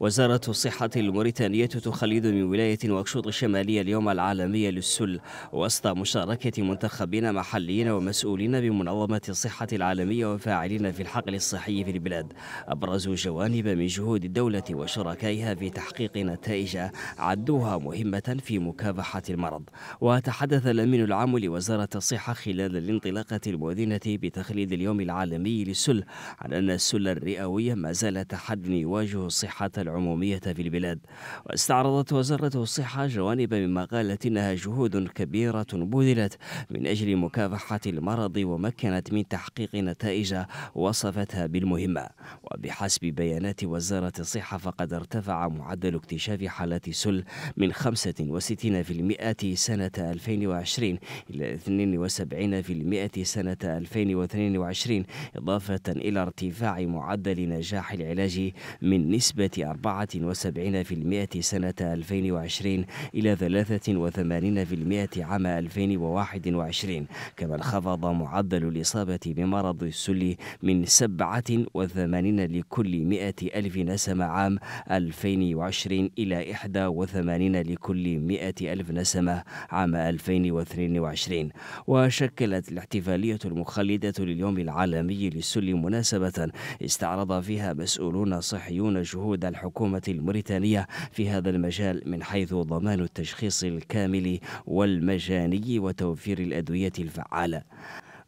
وزارة الصحة الموريتانية تخلد من ولاية نواكشوط الشمالية اليوم العالمي للسل وسط مشاركة منتخبين محليين ومسؤولين بمنظمة الصحة العالمية وفاعلين في الحقل الصحي في البلاد أبرزوا جوانب من جهود الدولة وشركائها في تحقيق نتائج عدوها مهمة في مكافحة المرض وتحدث الأمين العام لوزارة الصحة خلال الانطلاقة المؤذنة بتخليد اليوم العالمي للسل عن أن السل الرئوي ما زال تحد يواجه الصحة العمومية في البلاد واستعرضت وزارة الصحة جوانب مما قالت إنها جهود كبيرة بذلت من أجل مكافحة المرض ومكنت من تحقيق نتائج وصفتها بالمهمة وبحسب بيانات وزارة الصحة فقد ارتفع معدل اكتشاف حالات السل من 65% سنة 2020 إلى 72% سنة 2022 إضافة إلى ارتفاع معدل نجاح العلاج من نسبة 74% سنة 2020 إلى 83% عام 2021 كما انخفض معدل الإصابة بمرض السل من 87 لكل 100 ألف نسمة عام 2020 إلى 81 لكل 100 ألف نسمة عام 2022 وشكلت الاحتفالية المخلدة لليوم العالمي للسل مناسبة استعرض فيها مسؤولون صحيون جهود الحكومة الحكومة الموريتانية في هذا المجال من حيث ضمان التشخيص الكامل والمجاني وتوفير الأدوية الفعالة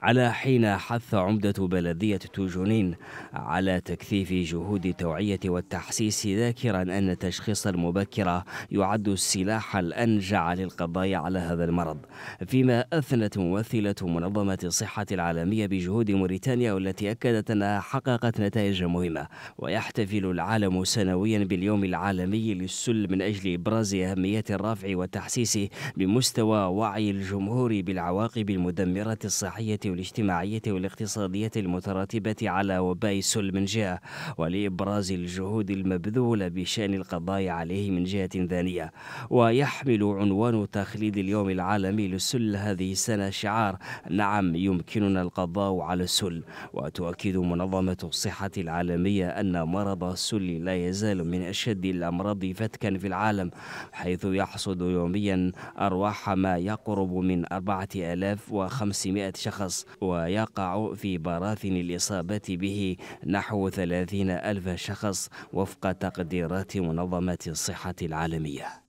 على حين حث عمدة بلدية توجونين على تكثيف جهود التوعية والتحسيس ذاكرا أن التشخيص المبكر يعد السلاح الأنجع للقضاء على هذا المرض فيما أثنت ممثلة منظمة الصحة العالمية بجهود موريتانيا والتي أكدت أنها حققت نتائج مهمة ويحتفل العالم سنويا باليوم العالمي للسل من أجل إبراز أهمية الرفع والتحسيس بمستوى وعي الجمهور بالعواقب المدمرة الصحية الاجتماعية والاقتصادية المترتبة على وباء السل من جهة ولإبراز الجهود المبذولة بشأن القضاء عليه من جهة ثانية ويحمل عنوان تخليد اليوم العالمي للسل هذه السنة شعار نعم يمكننا القضاء على السل وتؤكد منظمة الصحة العالمية أن مرض السل لا يزال من أشد الأمراض فتكا في العالم حيث يحصد يوميا أرواح ما يقرب من 4500 شخص الشخص ويقع في براثن الإصابة به نحو 30 ألف شخص وفق تقديرات منظمة الصحة العالمية